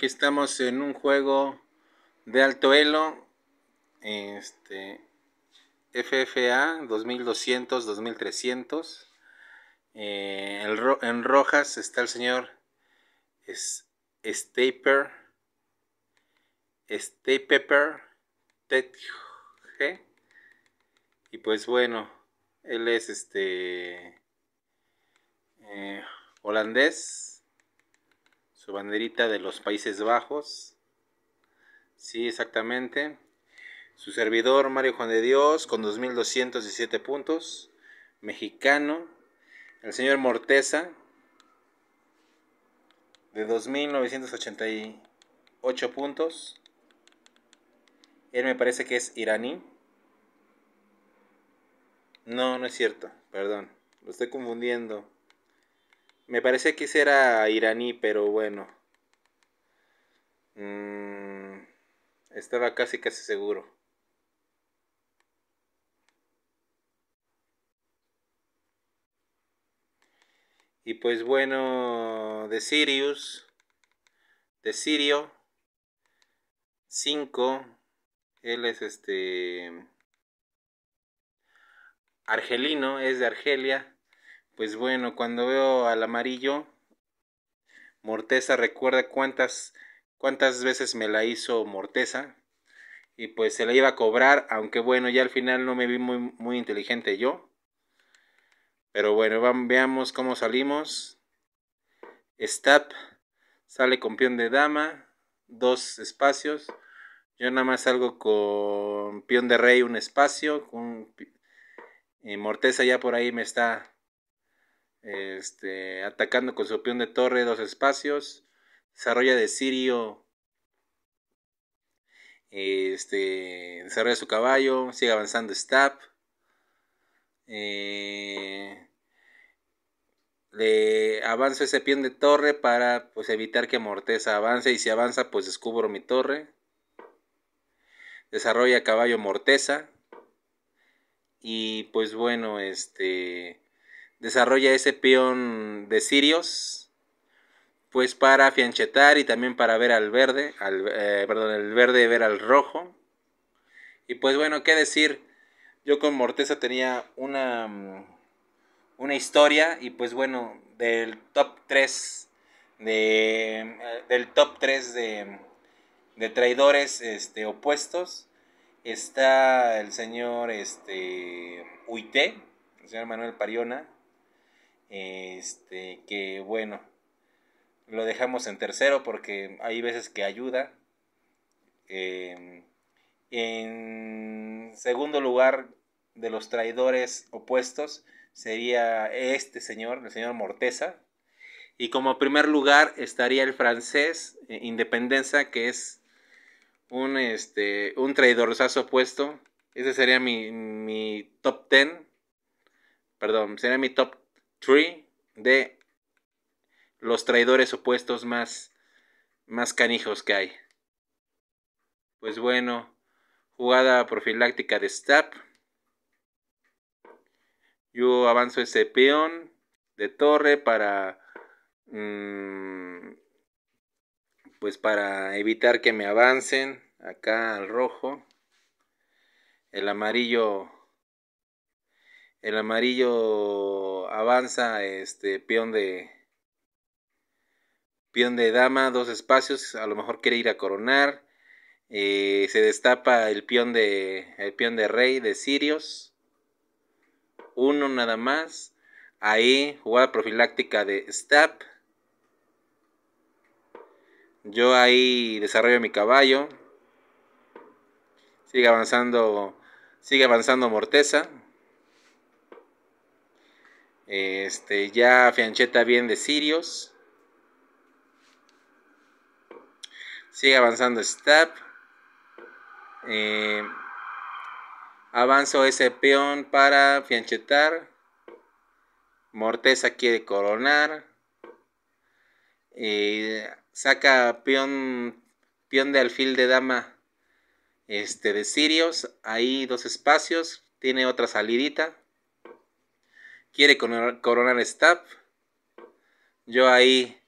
Aquí estamos en un juego de alto elo, este, FFA 2200-2300. Eh, en, rojas está el señor es Staper, Tetge, Y pues bueno, él es este eh, holandés banderita de los Países Bajos. Sí, exactamente. Su servidor Mario Juan de Dios con 2217 puntos. Mexicano. El señor Morteza de 2988 puntos. Él me parece que es iraní. No, no es cierto, perdón. Lo estoy confundiendo. Me parece que ese era iraní, pero bueno. Mm, estaba casi casi seguro. Y pues bueno, de Sirius, de Sirio, 5, él es este argelino, es de Argelia. Pues bueno, cuando veo al amarillo, Morteza recuerda cuántas, cuántas veces me la hizo Morteza. Y pues se la iba a cobrar, aunque bueno, ya al final no me vi muy, muy inteligente yo. Pero bueno, veamos cómo salimos. Stop. sale con peón de dama, dos espacios. Yo nada más salgo con peón de rey, un espacio. Con, Morteza ya por ahí me está este, atacando con su peón de torre dos espacios. Desarrolla de Sirio. Este, desarrolla su caballo. Sigue avanzando Stab. Eh, le avanza ese peón de torre para pues, evitar que Morteza avance. Y si avanza, pues descubro mi torre. Desarrolla caballo Morteza. Y pues bueno, este desarrolla ese peón de Sirios, pues para fianchetar y también para ver al verde, eh, perdón, el verde ver al rojo. Y pues bueno, qué decir, yo con Morteza tenía una, mm, una historia y pues bueno, del top 3 de, eh, del top 3 de, traidores este, opuestos está el señor este, Uite, el señor Manuel Pariona, este, que bueno, lo dejamos en tercero porque hay veces que ayuda. Em, en segundo lugar de los traidores opuestos sería este señor, el señor Morteza. Y como primer lugar estaría el francés eh, Independenza, que es un, este, un traidorzazo opuesto. Ese sería mi, top 10. Perdón, sería mi top Tree de los traidores opuestos más, más canijos que hay. Pues bueno, jugada profiláctica de Stab. Yo avanzo ese peón de torre para... Mm, pues para evitar que me avancen acá al rojo. El amarillo el amarillo avanza, este, peón de... Peón de dama, dos espacios, a lo mejor quiere ir a coronar. Eh, se destapa el peón de el peón de rey de Sirios Uno nada más. Ahí jugada profiláctica de Stab. Yo ahí desarrollo mi caballo. Sigue avanzando. Sigue avanzando Morteza. Este, ya Fiancheta bien de Sirius. Sigue avanzando Stab. Eh, avanzo ese peón para Fianchetar. Morteza quiere coronar. Eh, saca peón, peón de alfil de dama este, de Sirius. Ahí dos espacios. Tiene otra salidita quiere coronar Stab, Yo ahí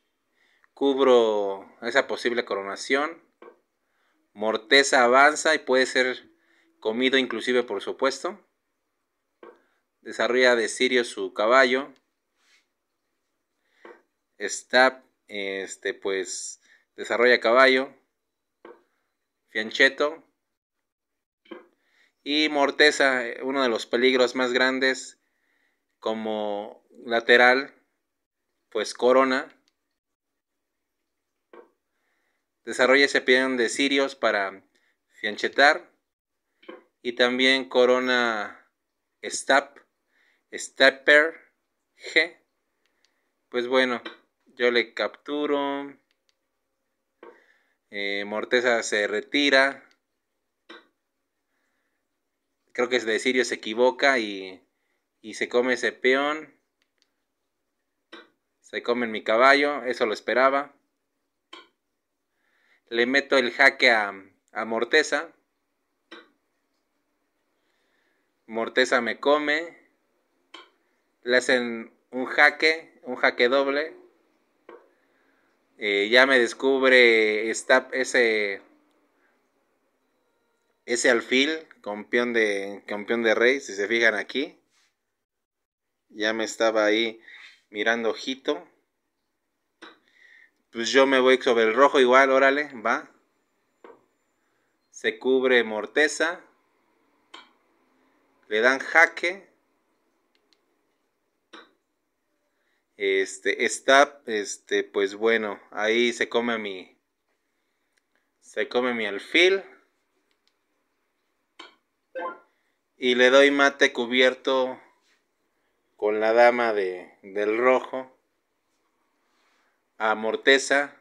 cubro esa posible coronación. Morteza avanza y puede ser comido inclusive por supuesto. Desarrolla de Sirio su caballo. Stab, este pues desarrolla caballo. Fiancheto. Y Morteza, uno de los peligros más grandes como lateral, pues Corona desarrolla ese pie de Sirios para fianchetar. Y también Corona Stap, Stepper G. Pues bueno, yo le capturo. Eh, Morteza se retira. Creo que es de Sirio se equivoca y y se come ese peón. Se come mi caballo, eso lo esperaba. Le meto el jaque a, Morteza. Morteza me come. Le hacen un jaque, un jaque doble. Eh, ya me descubre esta, ese, ese alfil, campeón de, campeón de rey, si se fijan aquí ya me estaba ahí mirando ojito. Pues yo me voy sobre el rojo igual, órale, va. Se cubre Morteza. Le dan jaque. Este, está, este, pues bueno, ahí se come mi, se come mi alfil. Y le doy mate cubierto con la dama de, del rojo a Morteza.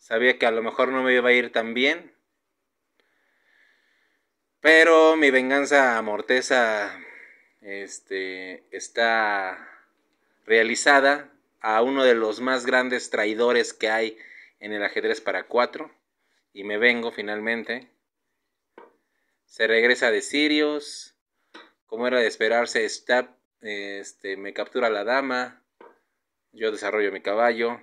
Sabía que a lo mejor no me iba a ir tan bien. Pero mi venganza a Morteza este, está realizada a uno de los más grandes traidores que hay en el ajedrez para cuatro. Y me vengo finalmente. Se regresa de Sirius. Como era de esperarse, está este, me captura la dama, yo desarrollo mi caballo.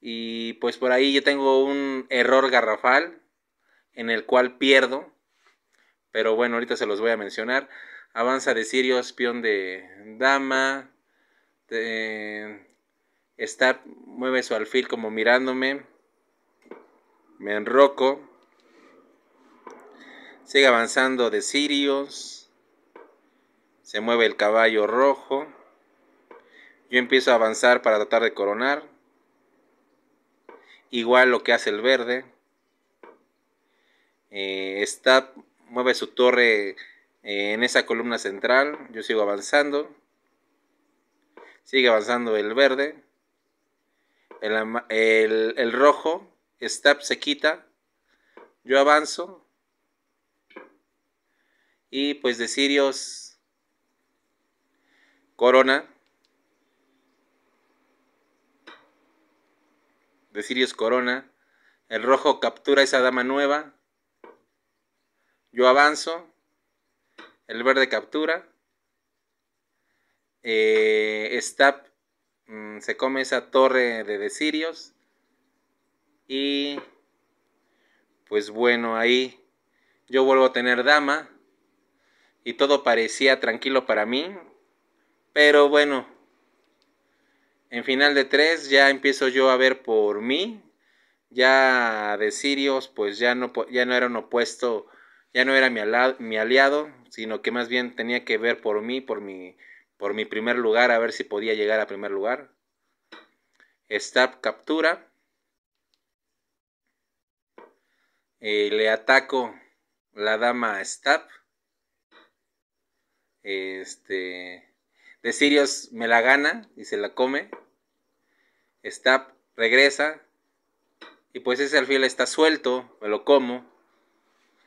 Y pues por ahí yo tengo un error garrafal en el cual pierdo. Pero bueno, ahorita se los voy a mencionar. Avanza de Sirios, peón de dama. está, mueve su alfil como mirándome. Me enroco. Sigue avanzando de Sirios se mueve el caballo rojo, yo empiezo a avanzar para tratar de coronar, igual lo que hace el verde, Stab eh, está, mueve su torre eh, en esa columna central, yo sigo avanzando, sigue avanzando el verde, el, rojo, Stab se quita, yo avanzo, y pues de Sirios... Corona. De Sirius Corona. El rojo captura esa dama nueva. Yo avanzo. El verde captura. Eh, mm, se come esa torre de sirios Y pues bueno, ahí yo vuelvo a tener dama. Y todo parecía tranquilo para mí. Pero bueno, en final de tres ya empiezo yo a ver por mí. Ya de sirios pues ya no, ya no era un opuesto, ya no era mi, aliado, sino que más bien tenía que ver por mí, por mi, por mi primer lugar, a ver si podía llegar a primer lugar. Stab captura. Eh, le ataco la dama Stab. Este. De Sirius me la gana y se la come. Stab regresa. Y pues ese alfil está suelto, me lo como.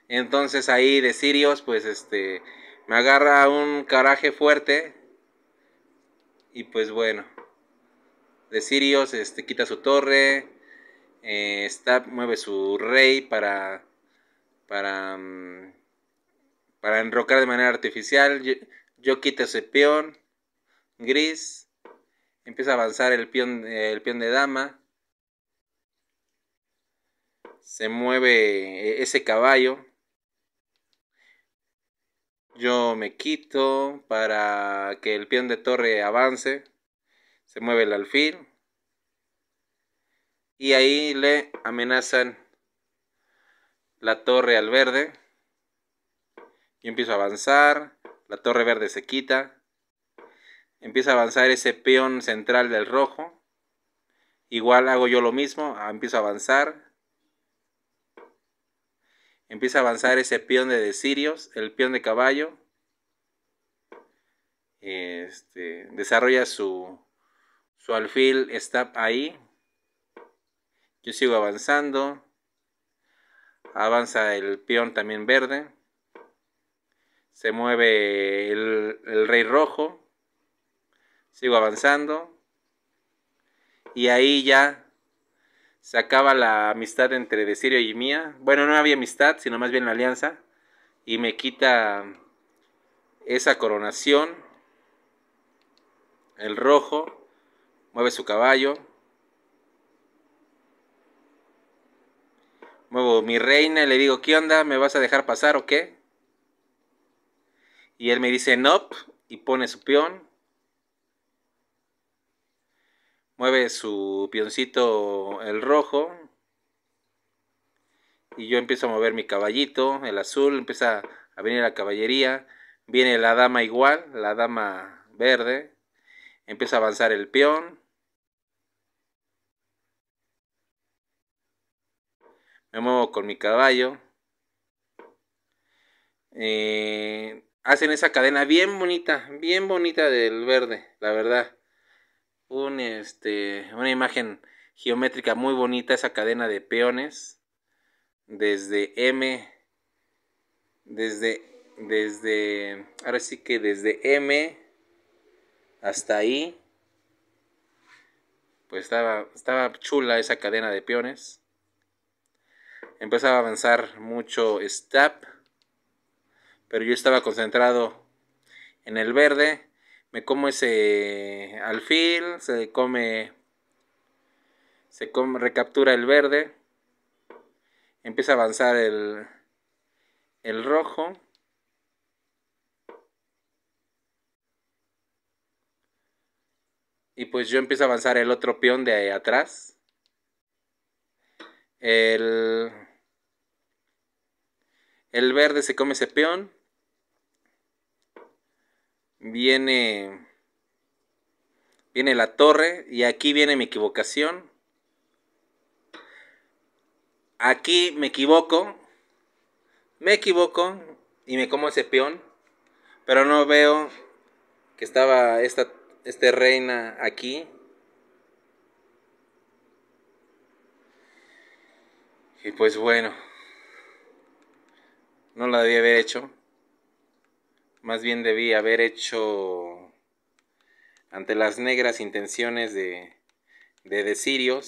Entonces ahí de Sirius, pues este, me agarra un caraje fuerte. Y pues bueno, de Sirius este, quita su torre. Eh, está Stab mueve su rey para, para, mm, para enrocar de manera artificial. Yo, yo quito ese peón gris, empieza a avanzar el peón, el de dama, se mueve eh, ese caballo, yo me quito para que el peón de torre avance, se mueve el alfil y ahí le amenazan la torre al verde. Yo empiezo a avanzar, la torre verde se quita, empieza a avanzar ese peón central del rojo. Igual hago yo lo mismo, ah, empiezo a avanzar. Empieza a avanzar ese peón de Sirios, el peón de caballo. Este, desarrolla su, alfil, está ahí. Yo sigo avanzando. Avanza el peón también verde. Se mueve el rey rojo sigo avanzando. Y ahí ya se acaba la amistad entre Desirio y mía. Bueno, no había amistad, sino más bien la alianza. Y me quita esa coronación. El rojo mueve su caballo. Muevo mi reina y le digo, ¿qué onda? ¿Me vas a dejar pasar o qué? Y él me dice, no, y pone su peón. mueve su pioncito el rojo y yo empiezo a mover mi caballito, el azul, empieza a venir la caballería, viene la dama igual, la dama verde, empieza a avanzar el peón. Me muevo con mi caballo. Eh, hacen esa cadena bien bonita, bien bonita del verde, la verdad este, una imagen geométrica muy bonita, esa cadena de peones, desde M, desde, desde, ahora sí que desde M hasta ahí, pues estaba, estaba chula esa cadena de peones. Empezaba a avanzar mucho step, pero yo estaba concentrado en el verde me como ese alfil, se come, se recaptura el verde, empieza a avanzar el, el rojo. Y pues yo empiezo a avanzar el otro peón de ahí atrás. El, el verde se come ese peón viene viene la torre y aquí viene mi equivocación. Aquí me equivoco, me equivoco y me como ese peón, pero no veo que estaba esta este reina aquí. Y pues bueno, no la había haber hecho. Más bien debí haber hecho ante las negras intenciones de, de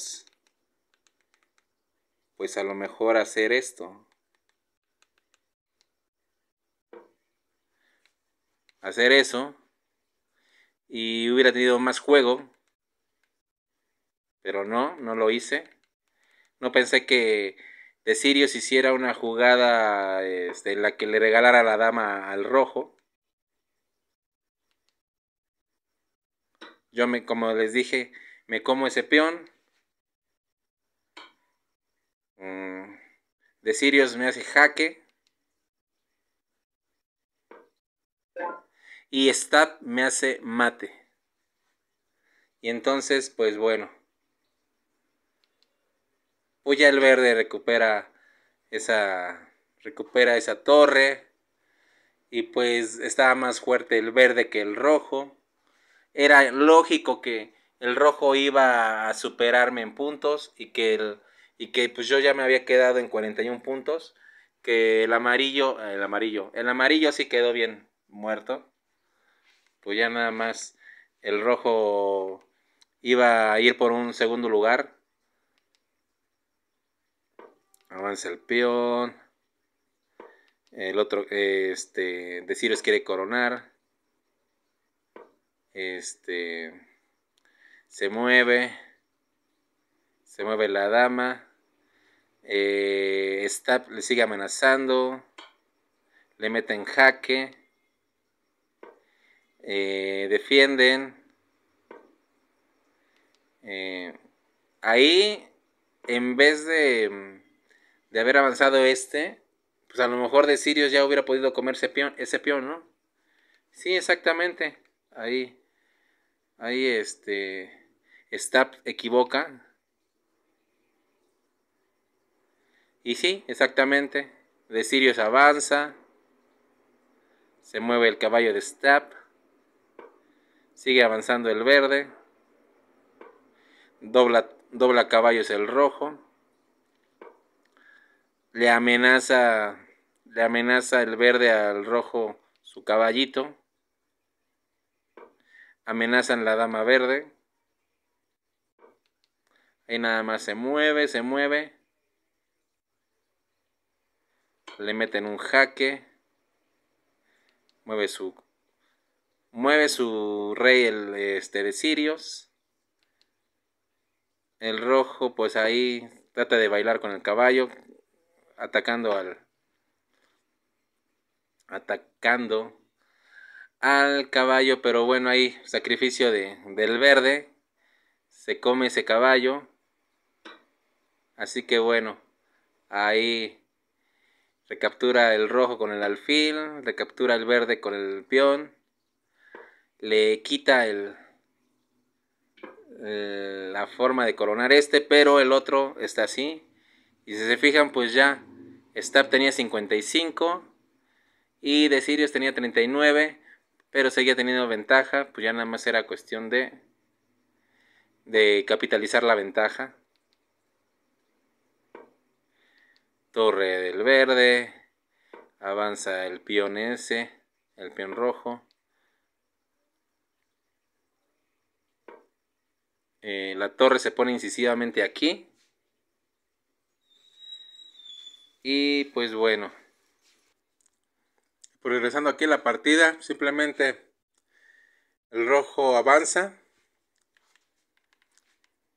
pues a lo mejor hacer esto. Hacer eso y hubiera tenido más juego, pero no, no lo hice. No pensé que Desirios hiciera una jugada este, la que le regalara la dama al rojo. Yo me, como les dije, me como ese peón. Mm, de Sirius me hace jaque. Y Stab me hace mate. Y entonces, pues bueno. ya el verde recupera esa. recupera esa torre. Y pues estaba más fuerte el verde que el rojo era lógico que el rojo iba a superarme en puntos y que, el, y que pues yo ya me había quedado en 41 puntos, que el amarillo, eh, el amarillo, el amarillo sí quedó bien muerto, pues ya nada más el rojo iba a ir por un segundo lugar. Avanza el peón. El otro, este, Deciros quiere coronar. Este se mueve, se mueve la dama, eh, está, le sigue amenazando, le meten jaque, eh, defienden. Eh, ahí, en vez de, de haber avanzado este, pues a lo mejor de Sirius ya hubiera podido comer ese peón ese ¿no? Sí, exactamente. Ahí. Ahí este Stapp equivoca. Y sí, exactamente. De Sirius avanza. Se mueve el caballo de Stapp. Sigue avanzando el verde. Dobla, dobla caballos el rojo. Le amenaza, le amenaza el verde al rojo su caballito. Amenazan la dama verde. Ahí nada más se mueve, se mueve. Le meten un jaque. Mueve su. Mueve su rey el este de sirios El rojo, pues ahí trata de bailar con el caballo. Atacando al. Atacando al caballo, pero bueno, ahí sacrificio del verde, se come ese caballo, así que bueno, ahí recaptura el rojo con el alfil, recaptura el verde con el peón, le quita el, eh, la forma de coronar este, pero el otro está así, y si se fijan, pues ya, Stab tenía 55 y Desirios tenía 39, pero seguía teniendo ventaja, pues ya nada más era cuestión de, de capitalizar la ventaja. Torre del verde, avanza el peón ese, el peón rojo. Eh, la torre se pone incisivamente aquí. Y pues bueno regresando aquí la partida, simplemente el rojo avanza.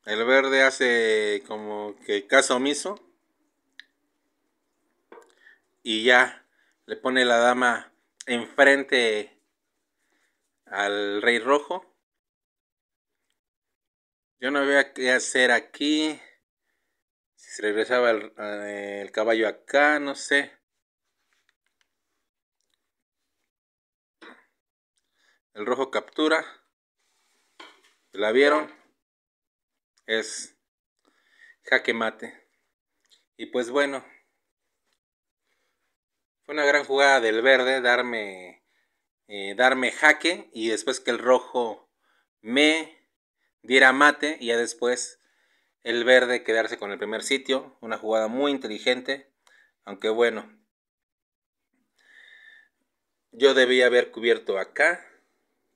El verde hace como que caso omiso. Y ya le pone la dama enfrente al rey rojo. Yo no veo qué hacer aquí. Si se regresaba el eh, caballo acá, no sé. El rojo captura. ¿La vieron? Es jaque mate. Y pues bueno. Fue una gran jugada del verde darme, eh, darme jaque y después que el rojo me diera mate y ya después el verde quedarse con el primer sitio. Una jugada muy inteligente, aunque bueno, yo debía haber cubierto acá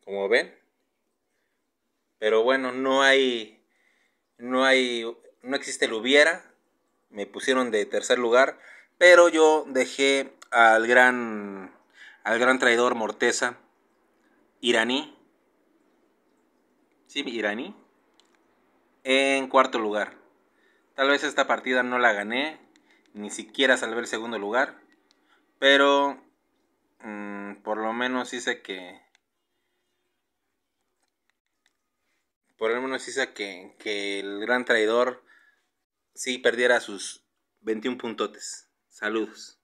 como ven. Pero bueno, no hay, no hay, no existe el hubiera. Me pusieron de tercer lugar, pero yo dejé al gran, al gran traidor Morteza, iraní. Sí, iraní. En cuarto lugar. Tal vez esta partida no la gané, ni siquiera salvé el segundo lugar, pero mm, por lo menos hice que por lo menos hizo que, el gran traidor sí perdiera sus 21 puntotes. Saludos.